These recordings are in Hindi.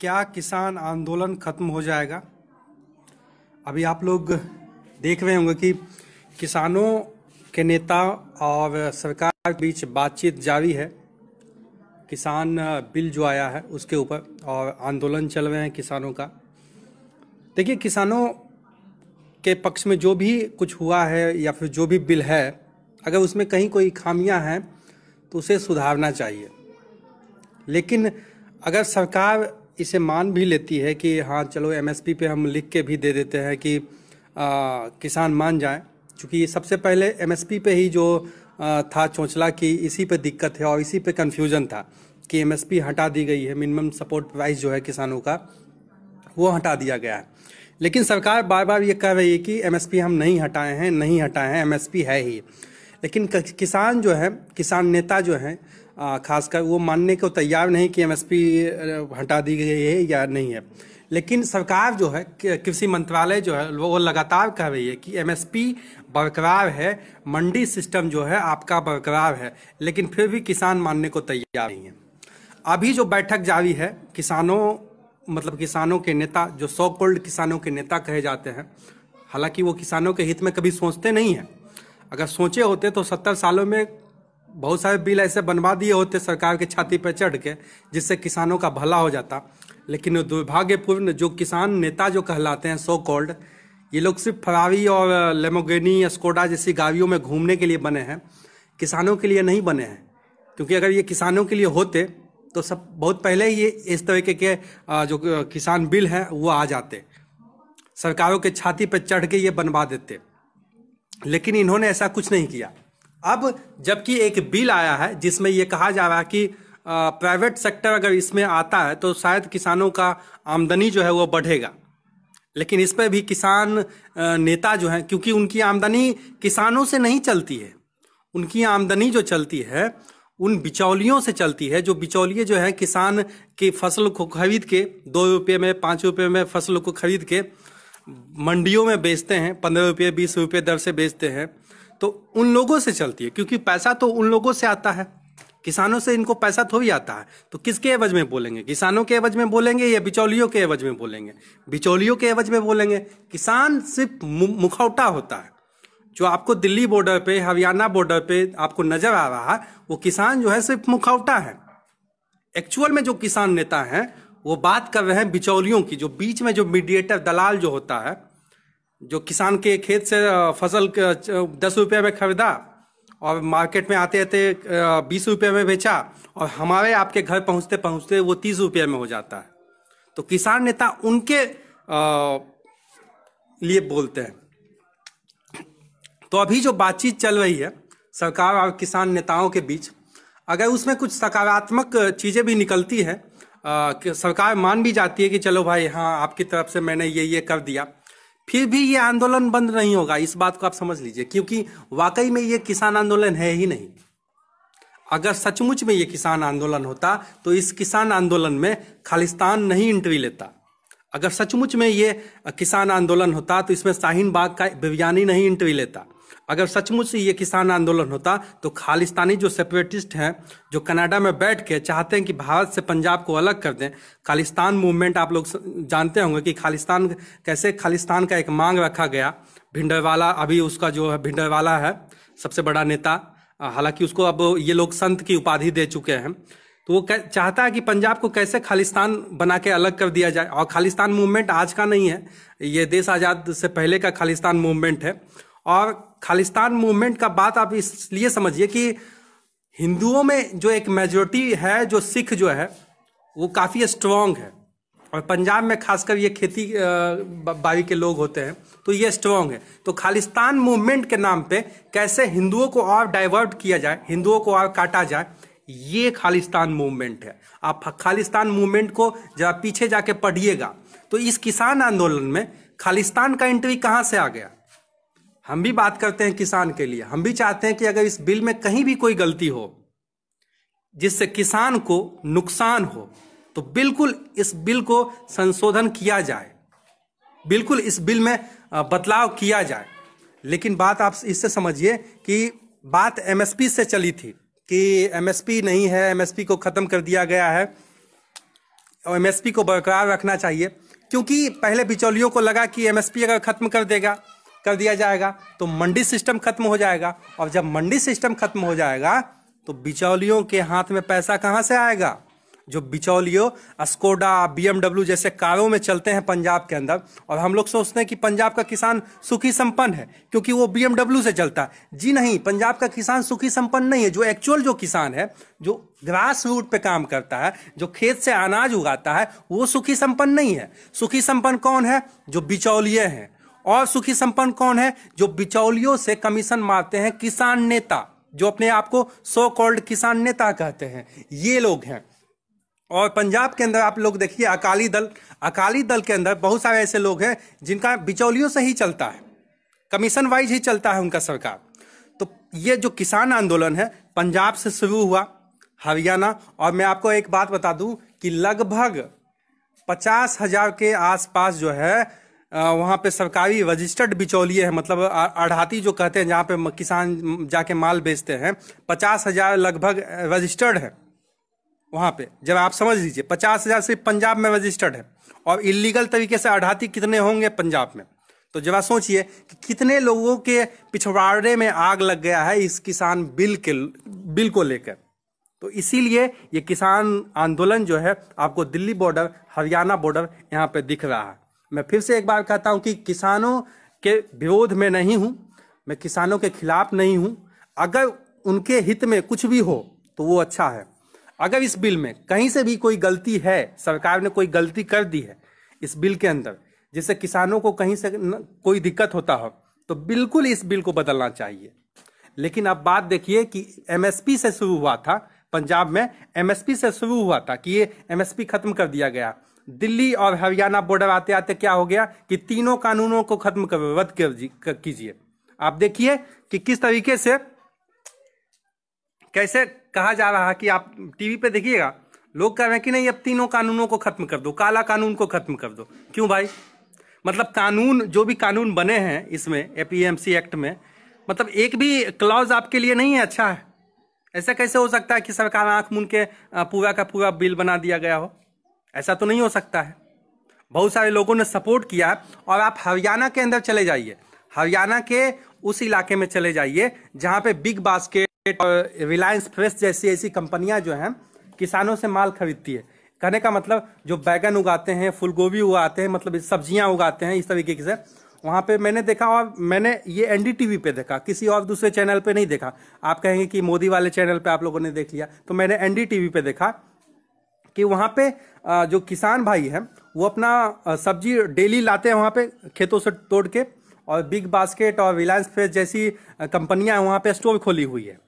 क्या किसान आंदोलन खत्म हो जाएगा अभी आप लोग देख रहे होंगे कि किसानों के नेता और सरकार के बीच बातचीत जारी है किसान बिल जो आया है उसके ऊपर और आंदोलन चल रहे हैं किसानों का देखिए किसानों के पक्ष में जो भी कुछ हुआ है या फिर जो भी बिल है अगर उसमें कहीं कोई खामियां हैं तो उसे सुधारना चाहिए लेकिन अगर सरकार इसे मान भी लेती है कि हाँ चलो एमएसपी पे हम लिख के भी दे देते हैं कि आ, किसान मान जाए क्योंकि सबसे पहले एमएसपी पे ही जो आ, था चौंचला कि इसी पे दिक्कत है और इसी पे कन्फ्यूजन था कि एमएसपी हटा दी गई है मिनिमम सपोर्ट प्राइस जो है किसानों का वो हटा दिया गया है लेकिन सरकार बार बार ये कह रही है कि एमएसपी हम नहीं हटाए हैं नहीं हटाए हैं एमएसपी है ही लेकिन किसान जो है किसान नेता जो हैं खासकर वो मानने को तैयार नहीं कि एमएसपी हटा दी गई है या नहीं है लेकिन सरकार जो है कृषि मंत्रालय जो है वो लगातार कह रही है कि एमएसपी बरकरार है मंडी सिस्टम जो है आपका बरकरार है लेकिन फिर भी किसान मानने को तैयार नहीं है अभी जो बैठक जारी है किसानों मतलब किसानों के नेता जो सौ कोल्ड किसानों के नेता कहे जाते हैं हालांकि वो किसानों के हित में कभी सोचते नहीं हैं अगर सोचे होते तो सत्तर सालों में बहुत सारे बिल ऐसे बनवा दिए होते सरकार के छाती पर चढ़ के जिससे किसानों का भला हो जाता लेकिन दुर्भाग्यपूर्ण जो किसान नेता जो कहलाते हैं सो कॉल्ड ये लोग सिर्फ फरारी और लेमोगेनी स्कोडा जैसी गाड़ियों में घूमने के लिए बने हैं किसानों के लिए नहीं बने हैं क्योंकि अगर ये किसानों के लिए होते तो सब बहुत पहले ही इस तरीके के जो किसान बिल हैं वो आ जाते सरकारों के छाती पर चढ़ के ये बनवा देते लेकिन इन्होंने ऐसा कुछ नहीं किया अब जबकि एक बिल आया है जिसमें यह कहा जा रहा है कि प्राइवेट सेक्टर अगर इसमें आता है तो शायद किसानों का आमदनी जो है वो बढ़ेगा लेकिन इस पर भी किसान नेता जो हैं क्योंकि उनकी आमदनी किसानों से नहीं चलती है उनकी आमदनी जो चलती है उन बिचौलियों से चलती है जो बिचौलिए जो है किसान की फसल को खरीद के दो रुपये में पाँच रुपये में फसल को खरीद के मंडियों में बेचते हैं पंद्रह रुपये बीस रुपये दर से बेचते हैं तो उन लोगों से चलती है क्योंकि पैसा तो उन लोगों से आता है किसानों से इनको पैसा थोड़ी आता है तो किसके एवज में बोलेंगे किसानों के एवज में बोलेंगे या बिचौलियों के एवज में बोलेंगे बिचौलियों के एवज में बोलेंगे किसान सिर्फ मुखौटा होता है जो आपको दिल्ली बॉर्डर पे हरियाणा बॉर्डर पे आपको नजर आ रहा है वो किसान जो है सिर्फ मुखौटा है एक्चुअल में जो किसान नेता हैं वो बात कर रहे हैं बिचौलियों की जो बीच में जो मीडिएटर दलाल जो होता है जो किसान के खेत से फसल दस रुपये में खरीदा और मार्केट में आते आते बीस रुपये में बेचा और हमारे आपके घर पहुंचते पहुंचते वो तीस रुपये में हो जाता है तो किसान नेता उनके लिए बोलते हैं तो अभी जो बातचीत चल रही है सरकार और किसान नेताओं के बीच अगर उसमें कुछ सकारात्मक चीज़ें भी निकलती हैं सरकार मान भी जाती है कि चलो भाई हाँ आपकी तरफ से मैंने ये ये कर दिया फिर भी ये आंदोलन बंद नहीं होगा इस बात को आप समझ लीजिए क्योंकि वाकई में ये किसान आंदोलन है ही नहीं अगर सचमुच में ये किसान आंदोलन होता तो इस किसान आंदोलन में खालिस्तान नहीं एंट्री लेता अगर सचमुच में ये किसान आंदोलन होता तो इसमें शाहीन बाग का बिवयानी नहीं एंट्री लेता अगर सचमुच से ये किसान आंदोलन होता तो खालिस्तानी जो सेपरेटिस्ट हैं जो कनाडा में बैठ के चाहते हैं कि भारत से पंजाब को अलग कर दें खालिस्तान मूवमेंट आप लोग जानते होंगे कि खालिस्तान कैसे खालिस्तान का एक मांग रखा गया भिंडरवाला अभी उसका जो है भिंडरवाला है सबसे बड़ा नेता हालांकि उसको अब ये लोग संत की उपाधि दे चुके हैं तो वो चाहता है कि पंजाब को कैसे खालिस्तान बना के अलग कर दिया जाए और खालिस्तान मूवमेंट आज का नहीं है ये देश आज़ाद से पहले का खालिस्तान मूवमेंट है और खालिस्तान मूवमेंट का बात आप इसलिए समझिए कि हिंदुओं में जो एक मेजोरिटी है जो सिख जो है वो काफ़ी स्ट्रांग है और पंजाब में खासकर ये खेती बाड़ी के लोग होते हैं तो ये स्ट्रांग है तो खालिस्तान मूवमेंट के नाम पे कैसे हिंदुओं को और डाइवर्ट किया जाए हिंदुओं को और काटा जाए ये खालिस्तान मूवमेंट है आप खालिस्तान मूवमेंट को जरा पीछे जाके पढ़िएगा तो इस किसान आंदोलन में खालिस्तान का एंट्री कहाँ से आ गया हम भी बात करते हैं किसान के लिए हम भी चाहते हैं कि अगर इस बिल में कहीं भी कोई गलती हो जिससे किसान को नुकसान हो तो बिल्कुल इस बिल को संशोधन किया जाए बिल्कुल इस बिल में बदलाव किया जाए लेकिन बात आप इससे समझिए कि बात एमएसपी से चली थी कि एमएसपी नहीं है एमएसपी को ख़त्म कर दिया गया है और एमएसपी को बरकरार रखना चाहिए क्योंकि पहले बिचौलियों को लगा कि एमएसपी अगर ख़त्म कर देगा कर दिया जाएगा तो मंडी सिस्टम खत्म हो जाएगा और जब मंडी सिस्टम खत्म हो जाएगा तो बिचौलियों के हाथ में पैसा कहाँ से आएगा जो बिचौलियों अस्कोडा बीएमडब्ल्यू जैसे कारों में चलते हैं पंजाब के अंदर और हम लोग सोचते हैं कि पंजाब का किसान सुखी संपन्न है क्योंकि वो बीएमडब्ल्यू से चलता है जी नहीं पंजाब का किसान सुखी संपन्न नहीं है जो एक्चुअल जो किसान है जो ग्रास रूट पे काम करता है जो खेत से अनाज उगाता है वो सुखी संपन्न नहीं है सुखी संपन्न कौन है जो बिचौलिए हैं और सुखी संपन्न कौन है जो बिचौलियों से कमीशन मारते हैं किसान नेता जो अपने आप को सो कॉल्ड किसान नेता कहते हैं ये लोग हैं और पंजाब के अंदर आप लोग देखिए अकाली दल अकाली दल के अंदर बहुत सारे ऐसे लोग हैं जिनका बिचौलियों से ही चलता है कमीशन वाइज ही चलता है उनका सरकार तो ये जो किसान आंदोलन है पंजाब से शुरू हुआ हरियाणा और मैं आपको एक बात बता दूं कि लगभग पचास हजार के आसपास जो है वहाँ पे सरकारी रजिस्टर्ड बिचौलिए है मतलब अढ़ाती जो कहते हैं जहाँ पे किसान जाके माल बेचते हैं पचास हजार लगभग रजिस्टर्ड है वहाँ पे जब आप समझ लीजिए पचास हजार सिर्फ पंजाब में रजिस्टर्ड है और इलीगल तरीके से अढ़ाती कितने होंगे पंजाब में तो जरा सोचिए कि कितने लोगों के पिछवाड़े में आग लग गया है इस किसान बिल के बिल को लेकर तो इसीलिए ये किसान आंदोलन जो है आपको दिल्ली बॉर्डर हरियाणा बॉर्डर यहाँ पे दिख रहा है मैं फिर से एक बार कहता हूँ कि किसानों के विरोध में नहीं हूँ मैं किसानों के खिलाफ नहीं हूँ अगर उनके हित में कुछ भी हो तो वो अच्छा है अगर इस बिल में कहीं से भी कोई गलती है सरकार ने कोई गलती कर दी है इस बिल के अंदर जिससे किसानों को कहीं से न, कोई दिक्कत होता हो तो बिल्कुल इस बिल को बदलना चाहिए लेकिन अब बात देखिए कि एमएसपी से शुरू हुआ था पंजाब में एमएसपी से शुरू हुआ था कि ये एमएसपी खत्म कर दिया गया दिल्ली और हरियाणा बॉर्डर आते आते क्या हो गया कि तीनों कानूनों को खत्म कर रद्द कीजिए आप देखिए कि किस तरीके से कैसे कहा जा रहा है कि आप टीवी पे देखिएगा लोग कह रहे हैं कि नहीं अब तीनों कानूनों को खत्म कर दो काला कानून को खत्म कर दो क्यों भाई मतलब कानून जो भी कानून बने हैं इसमें एपीएमसी एक्ट में मतलब एक भी क्लॉज आपके लिए नहीं है अच्छा है ऐसा कैसे हो सकता है कि सरकार आंख मुन के पूरा का पूरा बिल बना दिया गया हो ऐसा तो नहीं हो सकता है बहुत सारे लोगों ने सपोर्ट किया और आप हरियाणा के अंदर चले जाइए हरियाणा के उस इलाके में चले जाइए जहाँ पे बिग बास्केट और रिलायंस फ्रेश जैसी ऐसी कंपनियाँ जो हैं किसानों से माल खरीदती है कहने का मतलब जो बैगन उगाते हैं फूलगोभी उगाते हैं मतलब सब्जियां उगाते हैं इस तरीके से वहाँ पे मैंने देखा और मैंने ये एनडीटीवी पे देखा किसी और दूसरे चैनल पे नहीं देखा आप कहेंगे कि मोदी वाले चैनल पे आप लोगों ने देख लिया तो मैंने एनडीटीवी पे देखा कि वहाँ पे जो किसान भाई है वो अपना सब्जी डेली लाते हैं वहाँ पे खेतों से तोड़ के और बिग बास्केट और रिलायंस फ्रेश जैसी कंपनियाँ हैं वहाँ पर स्टोर खोली हुई है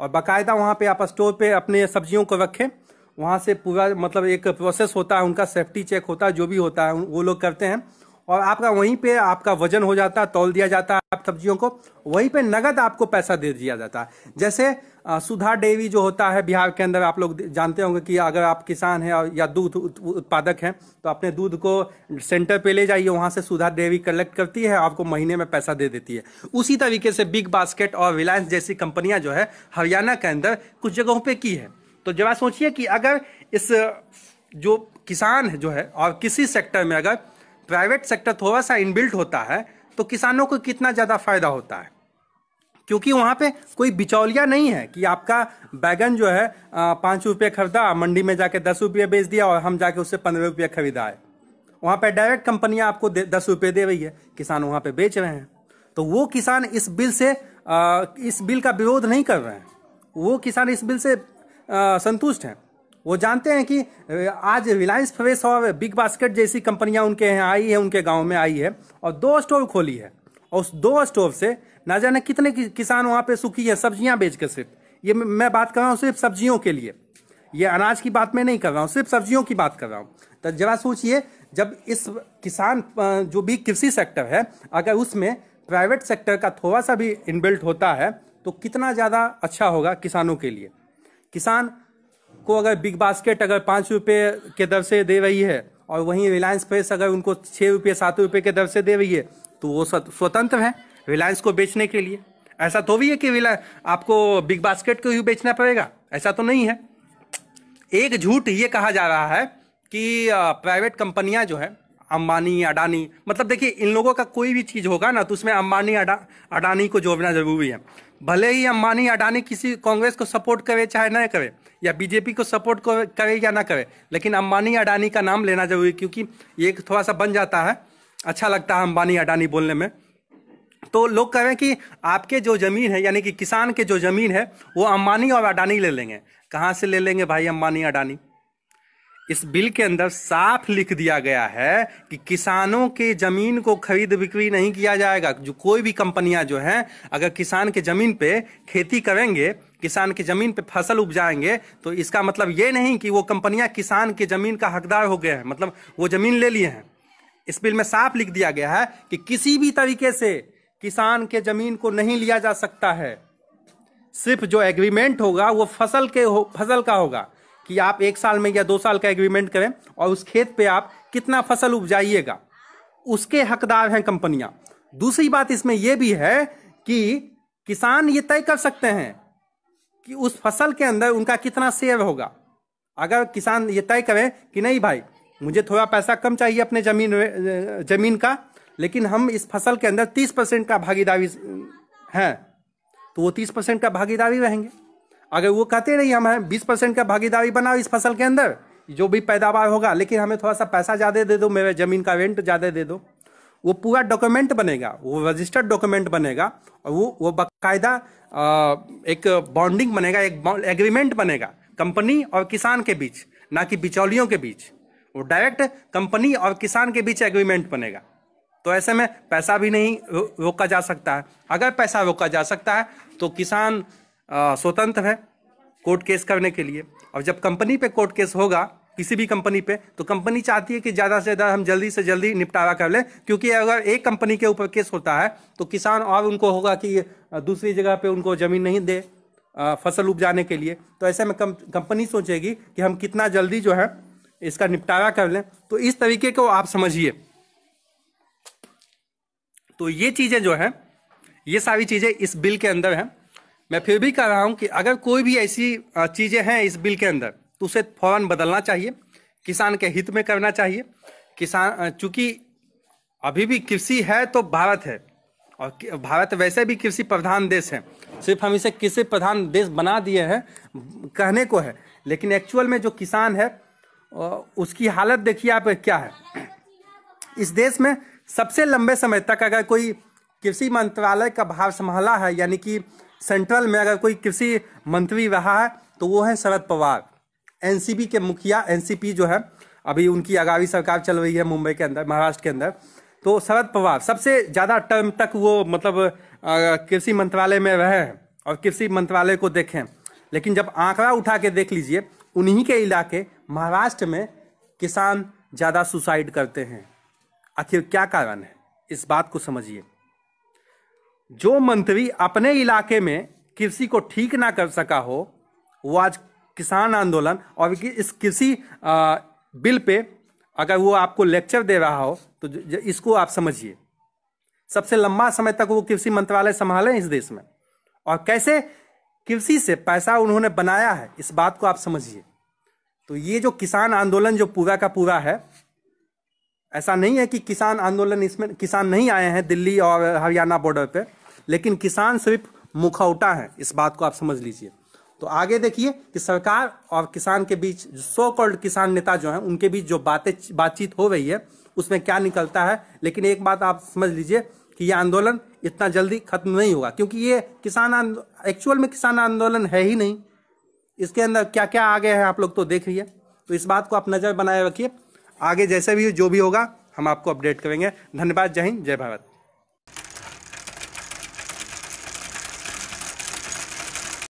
और बाकायदा वहाँ पर आप स्टोर पर अपने सब्जियों को रखें वहाँ से पूरा मतलब एक प्रोसेस होता है उनका सेफ्टी चेक होता है जो भी होता है वो लोग करते हैं और आपका वहीं पे आपका वजन हो जाता है तौल दिया जाता है आप सब्जियों को वहीं पे नगद आपको पैसा दे दिया जाता है जैसे सुधा डेवी जो होता है बिहार के अंदर आप लोग जानते होंगे कि अगर आप किसान हैं या दूध उत्पादक हैं तो अपने दूध को सेंटर पे ले जाइए वहाँ से सुधा डेवी कलेक्ट करती है आपको महीने में पैसा दे देती है उसी तरीके से बिग बास्केट और रिलायंस जैसी कंपनियाँ जो है हरियाणा के अंदर कुछ जगहों पर की है तो जरा सोचिए कि अगर इस जो किसान जो है और किसी सेक्टर में अगर प्राइवेट सेक्टर थोड़ा सा इनबिल्ट होता है तो किसानों को कितना ज़्यादा फायदा होता है क्योंकि वहाँ पे कोई बिचौलिया नहीं है कि आपका बैगन जो है पाँच रुपये खरीदा मंडी में जाके दस रुपये बेच दिया और हम जाके उससे पंद्रह रुपये खरीदा है वहाँ पर डायरेक्ट कंपनियाँ आपको दस रुपये दे रही है किसान वहाँ पर बेच रहे हैं तो वो किसान इस बिल से आ, इस बिल का विरोध नहीं कर रहे हैं वो किसान इस बिल से संतुष्ट हैं वो जानते हैं कि आज रिलायंस फ्रेश और बिग बास्केट जैसी कंपनियां उनके यहाँ आई है उनके गांव में आई है और दो स्टोर खोली है और उस दो स्टोव से ना जाने कितने किसान वहाँ पे सुखी है सब्जियां बेच कर सिर्फ ये मैं बात कर रहा हूँ सिर्फ सब्जियों के लिए ये अनाज की बात मैं नहीं कर रहा हूँ सिर्फ सब्जियों की बात कर रहा हूँ तो जरा सोचिए जब इस किसान जो भी कृषि सेक्टर है अगर उसमें प्राइवेट सेक्टर का थोड़ा सा भी इनबिल्ट होता है तो कितना ज़्यादा अच्छा होगा किसानों के लिए किसान को अगर बिग बास्केट अगर पाँच रुपये के दर से दे रही है और वहीं रिलायंस फ्रेश अगर उनको छः रुपये सात रुपये के दर से दे रही है तो वो स्वतंत्र है रिलायंस को बेचने के लिए ऐसा तो भी है कि आपको बिग बास्केट को ही बेचना पड़ेगा ऐसा तो नहीं है एक झूठ ये कहा जा रहा है कि प्राइवेट कंपनियां जो है अंबानी अडानी मतलब देखिए इन लोगों का कोई भी चीज़ होगा ना तो उसमें अंबानी अडा अडानी को जोड़ना जरूरी है भले ही अंबानी अडानी किसी कांग्रेस को सपोर्ट करे चाहे ना करे या बीजेपी को सपोर्ट करे या ना करे लेकिन अंबानी अडानी का नाम लेना जरूरी क्योंकि ये थोड़ा सा बन जाता है अच्छा लगता है अंबानी अडानी बोलने में तो लोग कह रहे हैं कि आपके जो ज़मीन है यानी कि किसान के जो ज़मीन है वो अंबानी और अडानी ले लेंगे कहाँ से ले लेंगे भाई अंबानी अडानी इस बिल के अंदर साफ लिख दिया गया है कि किसानों के ज़मीन को खरीद बिक्री नहीं किया जाएगा जो कोई भी कंपनियां जो हैं अगर किसान के ज़मीन पे खेती करेंगे किसान के ज़मीन पे फसल उपजाएंगे तो इसका मतलब ये नहीं कि वो कंपनियां किसान के ज़मीन का हकदार हो गए हैं मतलब वो ज़मीन ले लिए हैं इस बिल में साफ लिख दिया गया है कि किसी भी तरीके से किसान के जमीन को नहीं लिया जा सकता है सिर्फ जो एग्रीमेंट होगा वो फसल के हो फसल का होगा कि आप एक साल में या दो साल का एग्रीमेंट करें और उस खेत पे आप कितना फसल उपजाइएगा उसके हकदार हैं कंपनियां दूसरी बात इसमें यह भी है कि किसान ये तय कर सकते हैं कि उस फसल के अंदर उनका कितना शेयर होगा अगर किसान ये तय करें कि नहीं भाई मुझे थोड़ा पैसा कम चाहिए अपने जमीन जमीन का लेकिन हम इस फसल के अंदर तीस परसेंट का भागीदारी है तो वो तीस परसेंट का भागीदारी रहेंगे अगर वो कहते नहीं हम हैं बीस परसेंट का भागीदारी बनाओ इस फसल के अंदर जो भी पैदावार होगा लेकिन हमें थोड़ा सा पैसा ज़्यादा दे दो मेरे ज़मीन का रेंट ज़्यादा दे दो वो पूरा डॉक्यूमेंट बनेगा वो रजिस्टर्ड डॉक्यूमेंट बनेगा और वो वो बाकायदा एक बॉन्डिंग बनेगा एक एग्रीमेंट बनेगा कंपनी और किसान के बीच ना कि बिचौलियों के बीच वो डायरेक्ट कंपनी और किसान के बीच एग्रीमेंट बनेगा तो ऐसे में पैसा भी नहीं रोका जा सकता है अगर पैसा रोका जा सकता है तो किसान स्वतंत्र है कोर्ट केस करने के लिए और जब कंपनी पे कोर्ट केस होगा किसी भी कंपनी पे तो कंपनी चाहती है कि ज़्यादा से ज़्यादा हम जल्दी से जल्दी निपटारा कर लें क्योंकि अगर एक कंपनी के ऊपर केस होता है तो किसान और उनको होगा कि दूसरी जगह पे उनको ज़मीन नहीं दे फसल उपजाने के लिए तो ऐसे में कंपनी सोचेगी कि हम कितना जल्दी जो है इसका निपटारा कर लें तो इस तरीके को आप समझिए तो ये चीज़ें जो हैं ये सारी चीज़ें इस बिल के अंदर हैं मैं फिर भी कह रहा हूँ कि अगर कोई भी ऐसी चीज़ें हैं इस बिल के अंदर तो उसे फ़ौरन बदलना चाहिए किसान के हित में करना चाहिए किसान चूँकि अभी भी कृषि है तो भारत है और भारत वैसे भी कृषि प्रधान देश है सिर्फ हम इसे कृषि प्रधान देश बना दिए हैं कहने को है लेकिन एक्चुअल में जो किसान है उसकी हालत देखिए आप क्या है इस देश में सबसे लंबे समय तक अगर कोई कृषि मंत्रालय का भार संभाला है यानी कि सेंट्रल में अगर कोई कृषि मंत्री रहा है तो वो है शरद पवार एनसीपी के मुखिया एनसीपी जो है अभी उनकी आगामी सरकार चल रही है मुंबई के अंदर महाराष्ट्र के अंदर तो शरद पवार सबसे ज़्यादा टर्म तक वो मतलब कृषि मंत्रालय में रहे हैं और कृषि मंत्रालय को देखें लेकिन जब आंकड़ा उठा के देख लीजिए उन्हीं के इलाके महाराष्ट्र में किसान ज़्यादा सुसाइड करते हैं आखिर क्या कारण है इस बात को समझिए जो मंत्री अपने इलाके में कृषि को ठीक ना कर सका हो वो आज किसान आंदोलन और इस कृषि बिल पे अगर वो आपको लेक्चर दे रहा हो तो इसको आप समझिए सबसे लंबा समय तक वो कृषि मंत्रालय संभाले इस देश में और कैसे कृषि से पैसा उन्होंने बनाया है इस बात को आप समझिए तो ये जो किसान आंदोलन जो पूरा का पूरा है ऐसा नहीं है कि किसान आंदोलन इसमें किसान नहीं आए हैं दिल्ली और हरियाणा बॉर्डर पे लेकिन किसान सिर्फ मुखौटा है इस बात को आप समझ लीजिए तो आगे देखिए कि सरकार और किसान के बीच सो कॉल्ड किसान नेता जो हैं उनके बीच जो बातें बातचीत हो रही है उसमें क्या निकलता है लेकिन एक बात आप समझ लीजिए कि यह आंदोलन इतना जल्दी खत्म नहीं होगा क्योंकि ये किसान एक्चुअल में किसान आंदोलन है ही नहीं इसके अंदर क्या क्या आ गया है आप लोग तो देख रही है तो इस बात को आप नज़र बनाए रखिए आगे जैसे भी जो भी होगा हम आपको अपडेट करेंगे धन्यवाद जय हिंद जय भारत